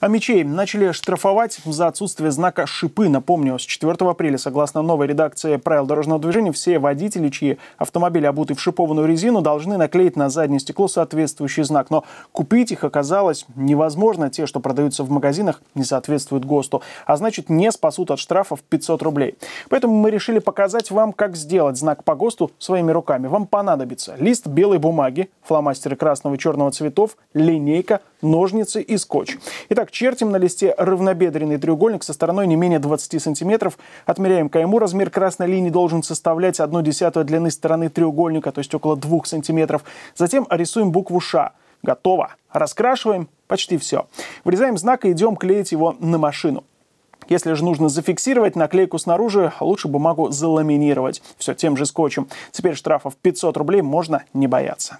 А мечей начали штрафовать за отсутствие знака «шипы». Напомню, с 4 апреля, согласно новой редакции правил дорожного движения, все водители, чьи автомобили обуты в шипованную резину, должны наклеить на заднее стекло соответствующий знак. Но купить их оказалось невозможно. Те, что продаются в магазинах, не соответствуют ГОСТу, а значит не спасут от штрафов 500 рублей. Поэтому мы решили показать вам, как сделать знак по ГОСТу своими руками. Вам понадобится лист белой бумаги, фломастеры красного и черного цветов, линейка – ножницы и скотч. Итак, чертим на листе равнобедренный треугольник со стороной не менее 20 сантиметров. Отмеряем к Размер красной линии должен составлять 1 десятую длины стороны треугольника, то есть около 2 сантиметров. Затем рисуем букву «Ш». Готово. Раскрашиваем почти все. Вырезаем знак и идем клеить его на машину. Если же нужно зафиксировать наклейку снаружи, лучше бумагу заламинировать. Все тем же скотчем. Теперь штрафов 500 рублей можно не бояться.